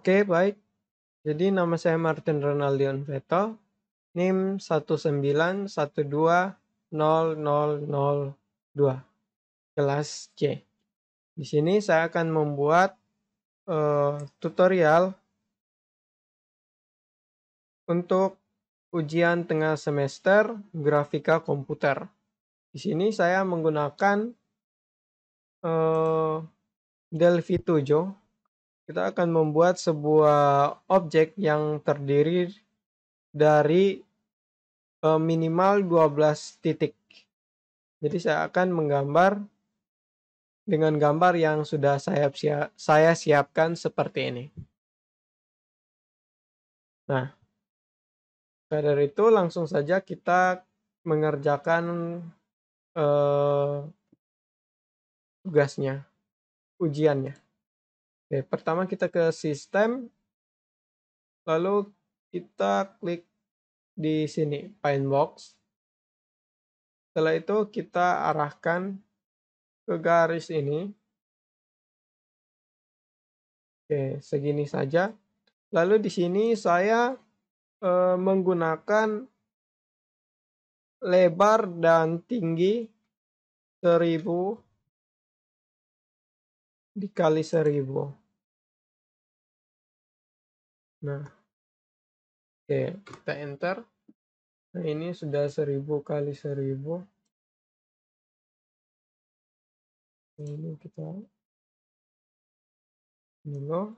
Oke, baik. Jadi nama saya Martin Ronaldion Veto, NIM 19120002, kelas C. Di sini saya akan membuat uh, tutorial untuk ujian tengah semester grafika komputer. Di sini saya menggunakan uh, Delphi 7 kita akan membuat sebuah objek yang terdiri dari e, minimal 12 titik. Jadi saya akan menggambar dengan gambar yang sudah saya, siap, saya siapkan seperti ini. Nah, dari itu langsung saja kita mengerjakan eh, tugasnya, ujiannya. Oke, pertama kita ke sistem, lalu kita klik di sini, Paint box Setelah itu kita arahkan ke garis ini. Oke, segini saja. Lalu di sini saya e, menggunakan lebar dan tinggi 1000 dikali 1000. Nah, oke, kita enter. Nah, ini sudah seribu kali 1000. Ini kita dulu.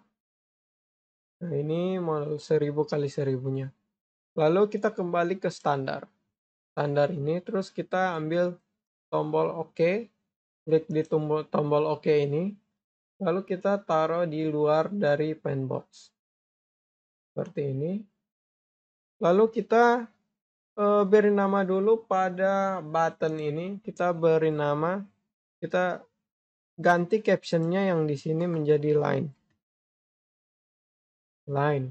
Nah, ini model seribu kali seribunya Lalu kita kembali ke standar. Standar ini terus kita ambil tombol OK, klik di tombol, tombol OK ini. Lalu kita taruh di luar dari box seperti ini. Lalu kita e, beri nama dulu pada button ini, kita beri nama, kita ganti captionnya yang di sini menjadi line. Line.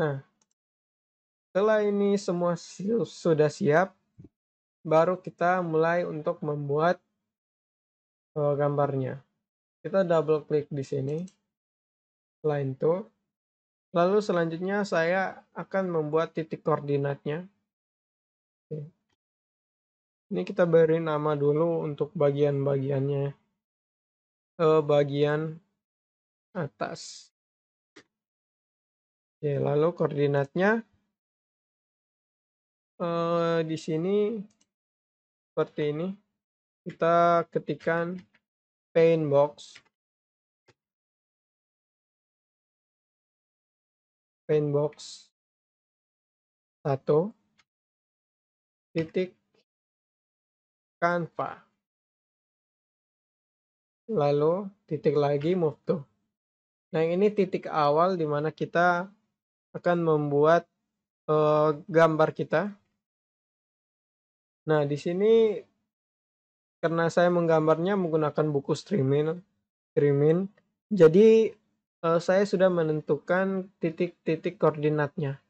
Nah, setelah ini semua sudah siap, baru kita mulai untuk membuat eh, gambarnya. Kita double klik di sini, line tool. Lalu selanjutnya saya akan membuat titik koordinatnya. Ini kita beri nama dulu untuk bagian-bagiannya. E, bagian atas. Oke, lalu koordinatnya e, di sini seperti ini. Kita ketikkan paint box box satu titik kanva Lalu titik lagi move to. Nah ini titik awal dimana kita akan membuat uh, gambar kita. Nah di sini karena saya menggambarnya menggunakan buku streaming, streaming. Jadi uh, saya sudah menentukan titik-titik koordinatnya.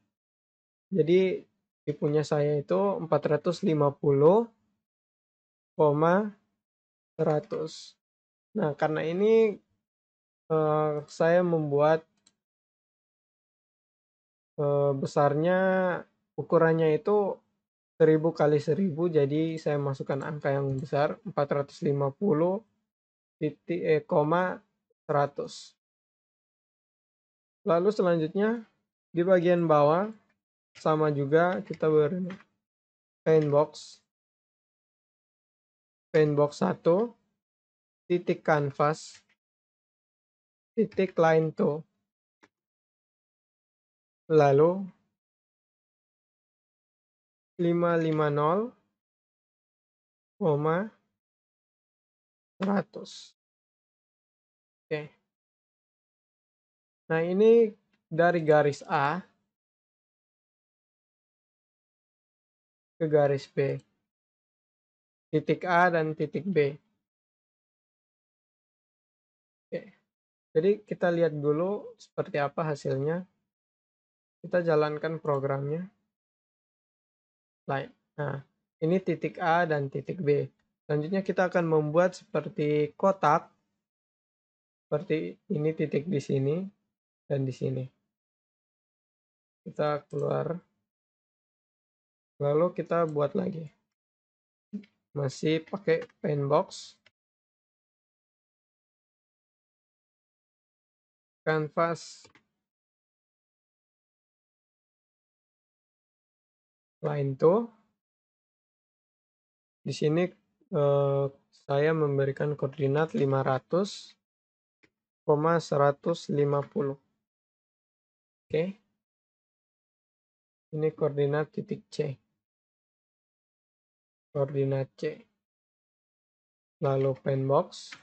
Jadi di punya saya itu 450 Nah, karena ini, uh, saya membuat eh, besarnya ukurannya itu 1000 kali 1000 jadi saya masukkan angka yang besar 450 titik koma 100. Lalu selanjutnya di bagian bawah sama juga kita beri paint box paint box 1 titik canvas titik line to lalu 550 100 oke okay. Nah, ini dari garis A ke garis B. Titik A dan titik B. Oke. Jadi kita lihat dulu seperti apa hasilnya. Kita jalankan programnya. Nah, ini titik A dan titik B. Selanjutnya kita akan membuat seperti kotak. Seperti ini titik di sini, dan di sini. Kita keluar. Lalu kita buat lagi. Masih pakai paint box. Canvas line tool. Di sini eh, saya memberikan koordinat 500, 150. Oke. Ini koordinat titik C. Koordinat C. Lalu pen box.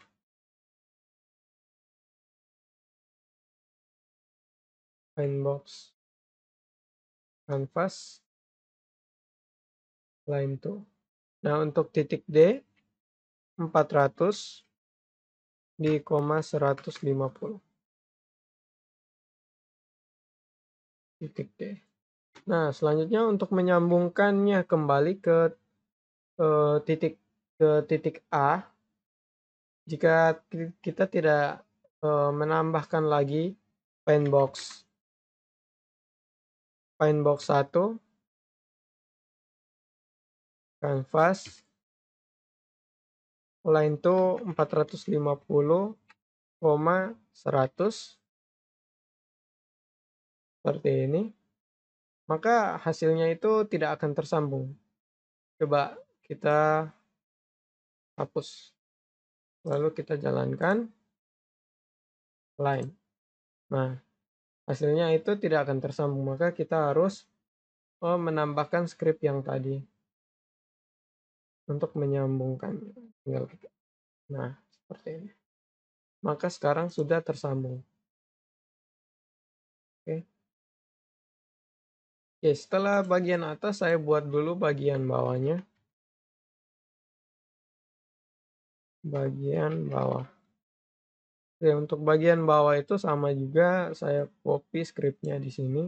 Pen box. Canvas. Line 2. Nah, untuk titik D 400 di koma 150. Titik D. Nah, selanjutnya untuk menyambungkannya kembali ke eh, titik ke titik A, jika kita tidak eh, menambahkan lagi paint box paint box 1 canvas line itu 450, 100 seperti ini, maka hasilnya itu tidak akan tersambung. Coba kita hapus. Lalu kita jalankan line. Nah, hasilnya itu tidak akan tersambung. Maka kita harus eh, menambahkan script yang tadi untuk menyambungkan. Tinggal kita. Nah, seperti ini. Maka sekarang sudah tersambung. Oke. Okay. Oke, setelah bagian atas saya buat dulu bagian bawahnya. Bagian bawah. Oke, ya, untuk bagian bawah itu sama juga saya copy scriptnya di sini.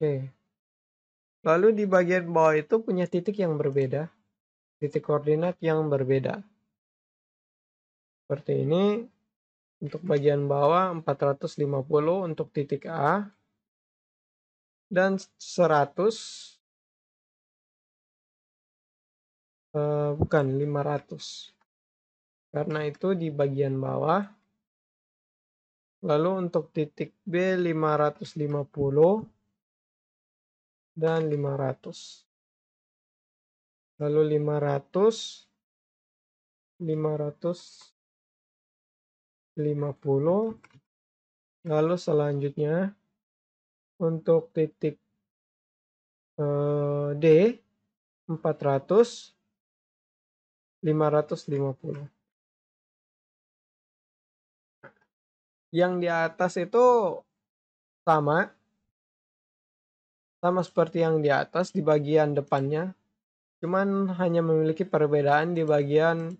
Oke. Lalu di bagian bawah itu punya titik yang berbeda. Titik koordinat yang berbeda. Seperti ini. Untuk bagian bawah 450 untuk titik A. Dan 100. uh, eh, bukan, 500. Karena itu di bagian bawah. Lalu untuk titik B 550 dan 500 lalu 500 500 50. Lalu selanjutnya untuk titik eh, D 400 550. Yang di atas itu sama sama seperti yang di atas di bagian depannya cuman hanya memiliki perbedaan di bagian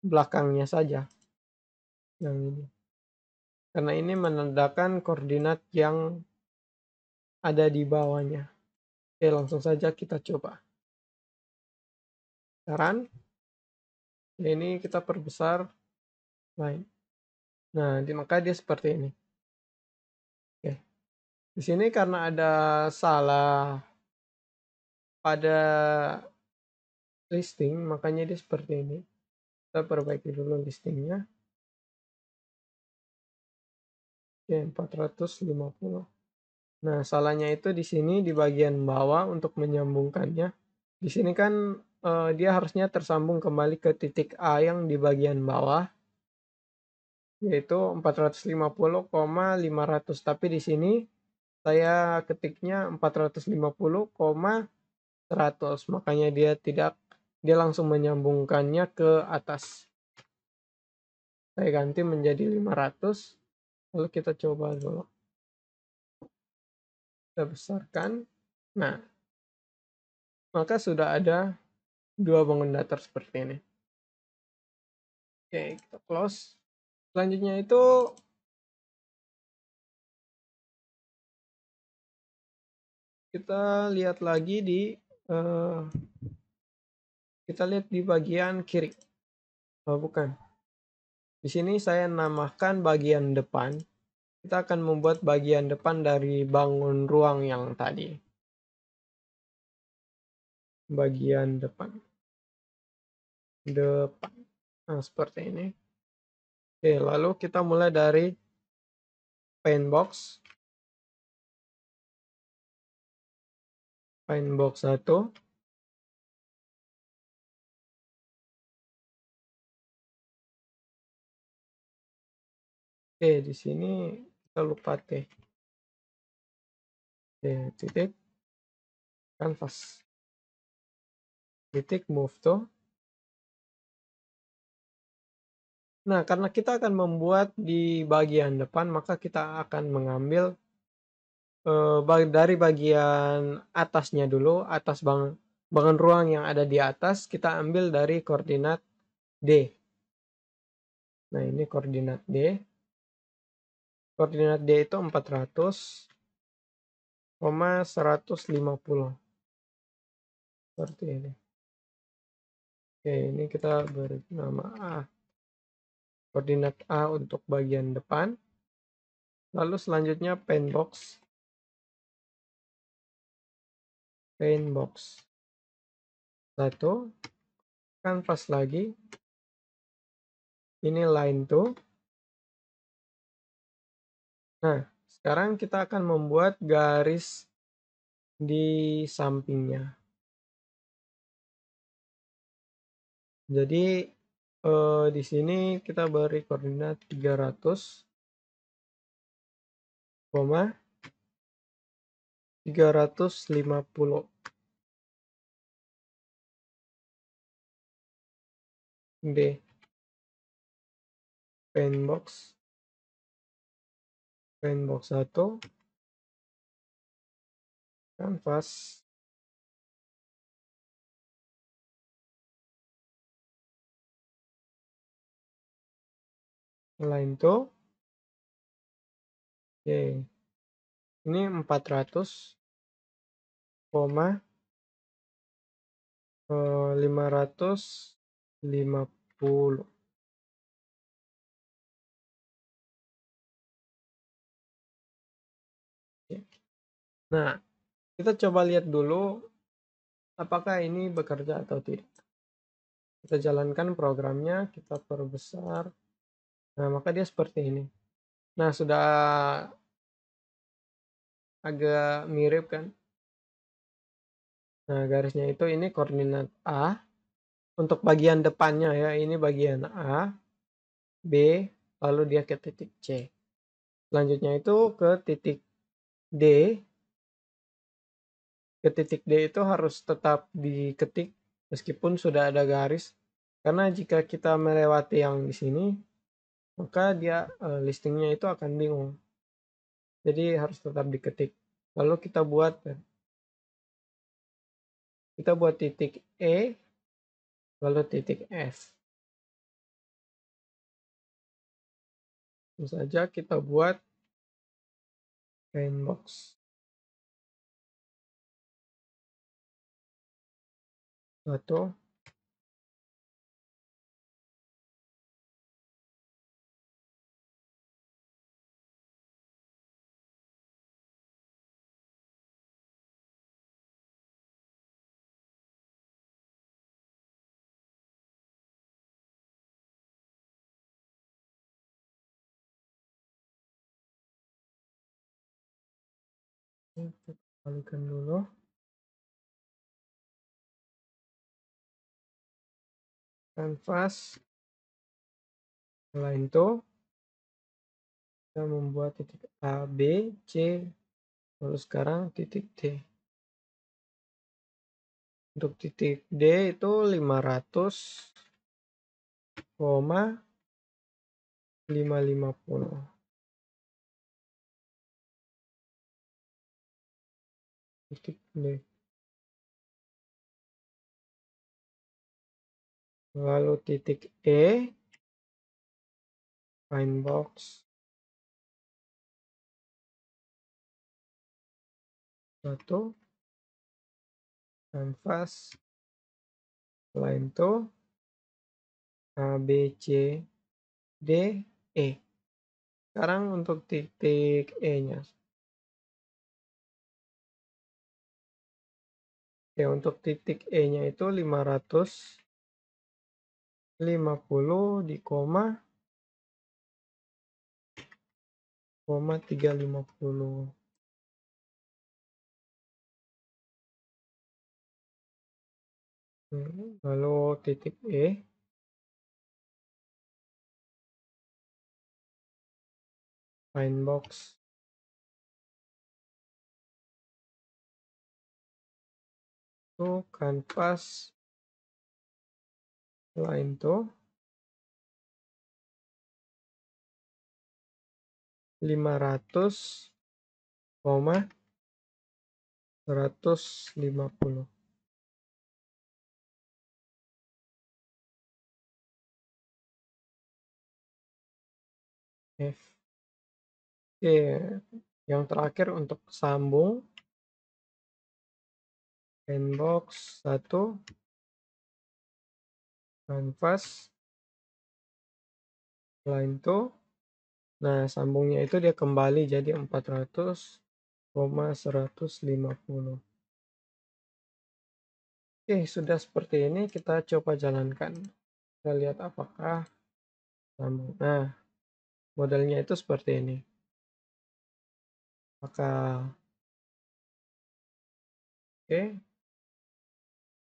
belakangnya saja. Yang ini. Karena ini menandakan koordinat yang ada di bawahnya. Oke, langsung saja kita coba. Saran. Ya, ini kita perbesar lain. Nah, di, maka dia seperti ini. Oke. Di sini karena ada salah pada listing, makanya dia seperti ini. Kita perbaiki dulu listingnya. Oke, ya, 450. Nah, salahnya itu di sini di bagian bawah untuk menyambungkannya. Di sini kan eh, dia harusnya tersambung kembali ke titik A yang di bagian bawah yaitu 450,500 tapi di sini saya ketiknya 450,100 makanya dia tidak dia langsung menyambungkannya ke atas saya ganti menjadi 500 lalu kita coba dulu kita besarkan nah maka sudah ada dua bangun datar seperti ini oke kita close selanjutnya itu kita lihat lagi di uh, kita lihat di bagian kiri oh bukan di sini saya namakan bagian depan. Kita akan membuat bagian depan dari bangun ruang yang tadi. Bagian depan. Depan. Nah, seperti ini. Oke, lalu kita mulai dari paint box. Paint box 1. Oke, di sini kita lupa T. Oke, titik canvas. Titik move to. Nah, karena kita akan membuat di bagian depan, maka kita akan mengambil uh, dari bagian atasnya dulu, atas bang bangun ruang yang ada di atas, kita ambil dari koordinat D. Nah, ini koordinat D koordinat dia itu 400 koma 150 seperti ini oke ini kita beri nama A koordinat A untuk bagian depan lalu selanjutnya paint box paint box satu canvas lagi ini line 2 Nah, sekarang kita akan membuat garis di sampingnya. Jadi eh, di sini kita beri koordinat 300, 350. D. Paint box. Line box 1 canvas line 2 oke okay. ini 400 koma 550 eh, Nah, kita coba lihat dulu apakah ini bekerja atau tidak. Kita jalankan programnya, kita perbesar. Nah, maka dia seperti ini. Nah, sudah agak mirip kan? Nah, garisnya itu ini koordinat A. Untuk bagian depannya ya, ini bagian A, B, lalu dia ke titik C. Selanjutnya itu ke titik D, ke titik D itu harus tetap diketik meskipun sudah ada garis karena jika kita melewati yang di sini maka dia eh, listingnya itu akan bingung jadi harus tetap diketik lalu kita buat kita buat titik E lalu titik F terus saja kita buat inbox foto kita kembalikan dulu canvas line to kita membuat titik A, B, C lalu sekarang titik D untuk titik D itu 500 koma 550 titik D. lalu titik E find box satu canvas line to A B C D E sekarang untuk titik E nya Oke, untuk titik E nya itu 500 50 di koma koma 350 hmm, lalu titik E find box itu kanvas setelah itu 500 koma 150 F Oke, yang terakhir untuk sambung inbox 1 kanvas line to nah sambungnya itu dia kembali jadi 400 150 oke sudah seperti ini kita coba jalankan kita lihat apakah sambung nah modelnya itu seperti ini maka oke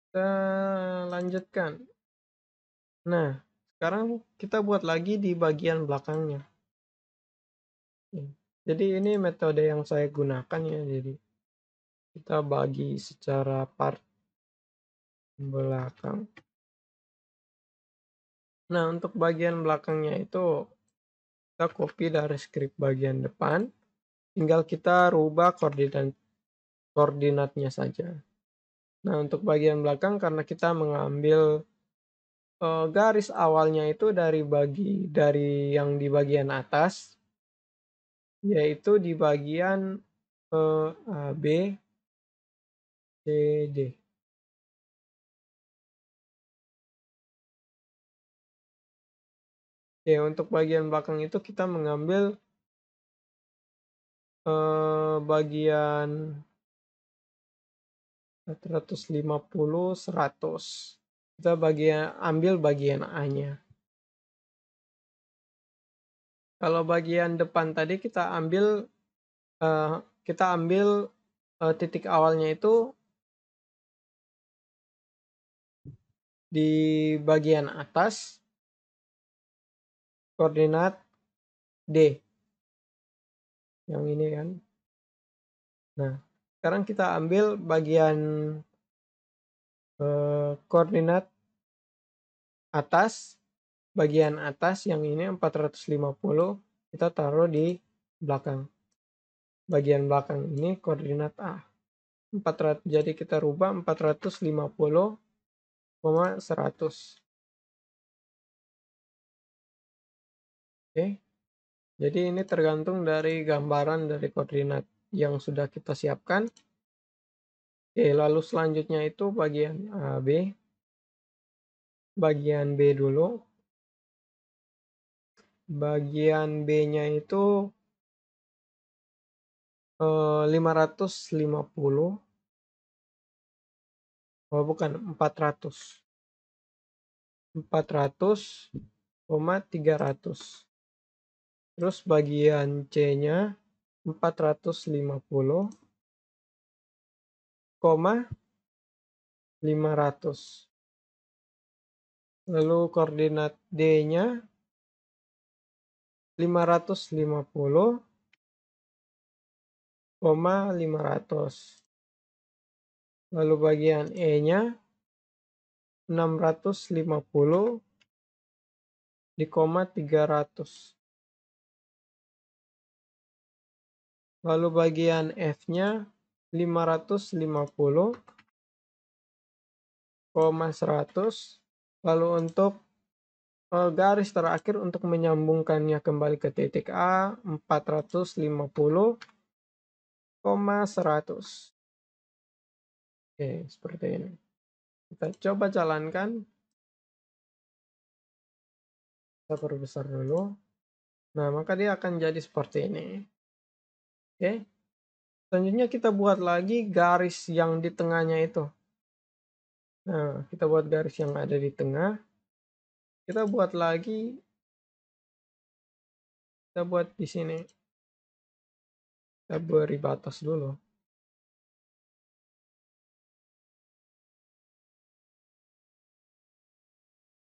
kita lanjutkan Nah, sekarang kita buat lagi di bagian belakangnya. Iya, jadi ini metode yang saya gunakan ya. Jadi kita bagi secara part belakang. Nah, untuk bagian belakangnya itu kita copy dari script bagian depan. Tinggal kita rubah koordinat koordinatnya saja. Nah, untuk bagian belakang karena kita mengambil uh, garis awalnya itu dari bagi dari yang di bagian atas yaitu di bagian, uh, A, B C, D. Oke, untuk bagian belakang itu kita mengambil eh, bagian 450, 100 kita bagian ambil bagian A-nya. Kalau bagian depan tadi kita ambil uh, kita ambil uh, titik awalnya itu di bagian atas koordinat D. Yang ini kan. Nah, sekarang kita ambil bagian Eh, koordinat atas bagian atas yang ini 450 kita taruh di belakang bagian belakang ini koordinat A 400 jadi kita rubah 450 100 oke jadi ini tergantung dari gambaran dari koordinat yang sudah kita siapkan Oke, lalu selanjutnya itu bagian AB. Eh, bagian B dulu. Bagian B-nya itu 550. Eh, oh, bukan, 400. 400, 300. Terus bagian C-nya 450. Lalu koordinat D-nya 550, 500. Lalu bagian E-nya 650 di koma 300. Lalu bagian F-nya 550,100 lalu untuk eh, garis terakhir untuk menyambungkannya kembali ke titik A 450,100 Oke seperti ini kita coba jalankan kita perbesar dulu nah maka dia akan jadi seperti ini oke Selanjutnya kita buat lagi garis yang di tengahnya itu. Nah, kita buat garis yang ada di tengah. Kita buat lagi. Kita buat di sini. Kita beri batas dulu.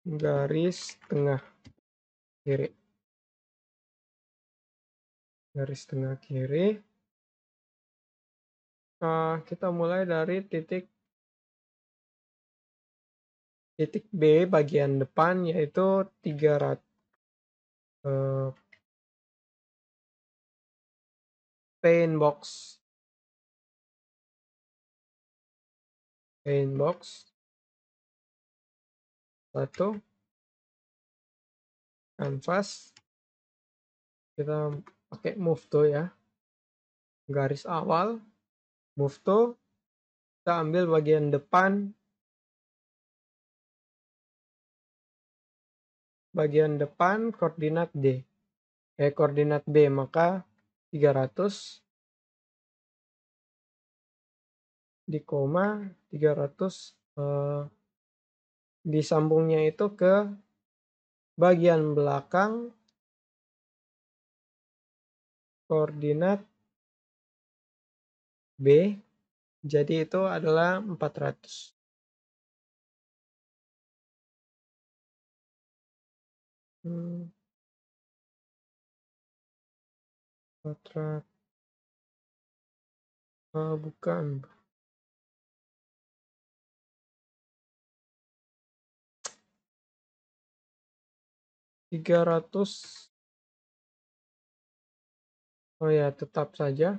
Garis tengah kiri. Garis tengah kiri. Nah, kita mulai dari titik titik B bagian depan yaitu 300 eh, box paint box satu canvas Kita pakai move to ya. Garis awal move to kita ambil bagian depan bagian depan koordinat D eh koordinat B maka 300 di koma 300 eh, disambungnya itu ke bagian belakang koordinat B. Jadi itu adalah 400. Hmm. 400. Oh, bukan. Tiga ratus. Oh ya, tetap saja.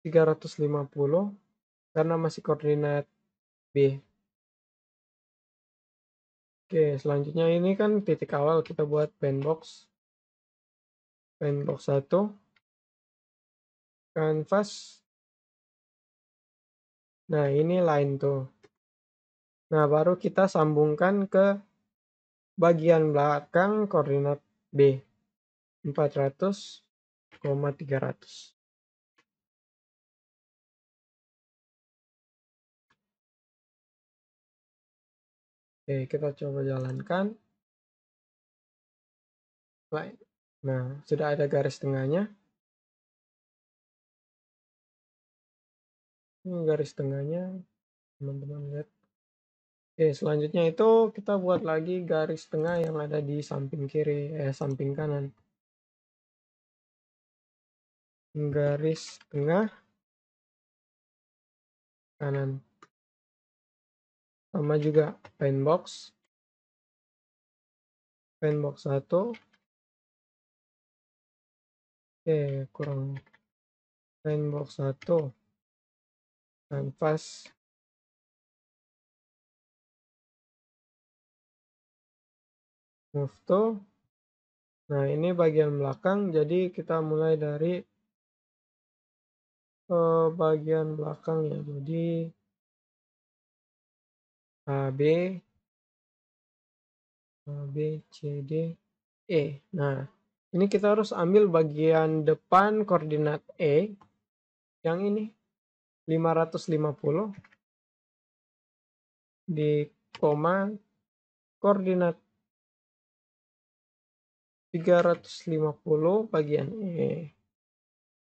350 karena masih koordinat B. Oke, selanjutnya ini kan titik awal kita buat bandbox. Bandbox 1. Canvas. Nah, ini line tuh. Nah, baru kita sambungkan ke bagian belakang koordinat B. 400, 300. Oke, kita coba jalankan. Nah, sudah ada garis tengahnya. Ini garis tengahnya, teman-teman lihat. Oke, selanjutnya itu kita buat lagi garis tengah yang ada di samping kiri, eh samping kanan. Garis tengah kanan sama juga paint box paint box 1 oke kurang paint box 1 kanvas move to Nah, ini bagian belakang, jadi kita mulai dari ke eh, bagian belakang ya. Jadi, A, B. A, B, C, D, E. Nah, ini kita harus ambil bagian depan koordinat E. Yang ini. 550 di koma koordinat 350 bagian E.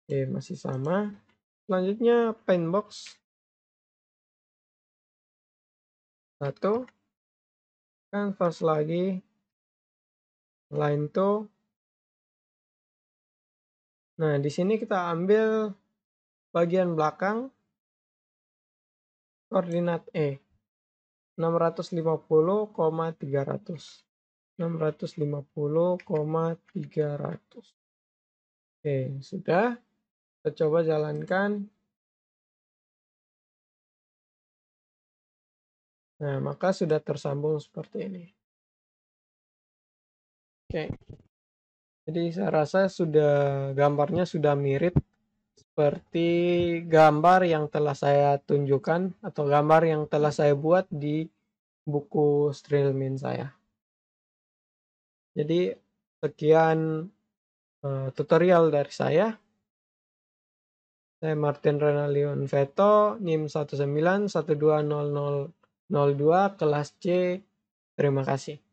Oke, masih sama. Selanjutnya, pen box satu canvas lagi line to nah di sini kita ambil bagian belakang koordinat E 650,300 650,300 Oke sudah kita coba jalankan Nah, maka sudah tersambung seperti ini. Oke. Jadi saya rasa sudah gambarnya sudah mirip seperti gambar yang telah saya tunjukkan atau gambar yang telah saya buat di buku Strelmin saya. Jadi sekian uh, tutorial dari saya. Saya Martin Renalion Veto, NIM 02 kelas C. Terima kasih.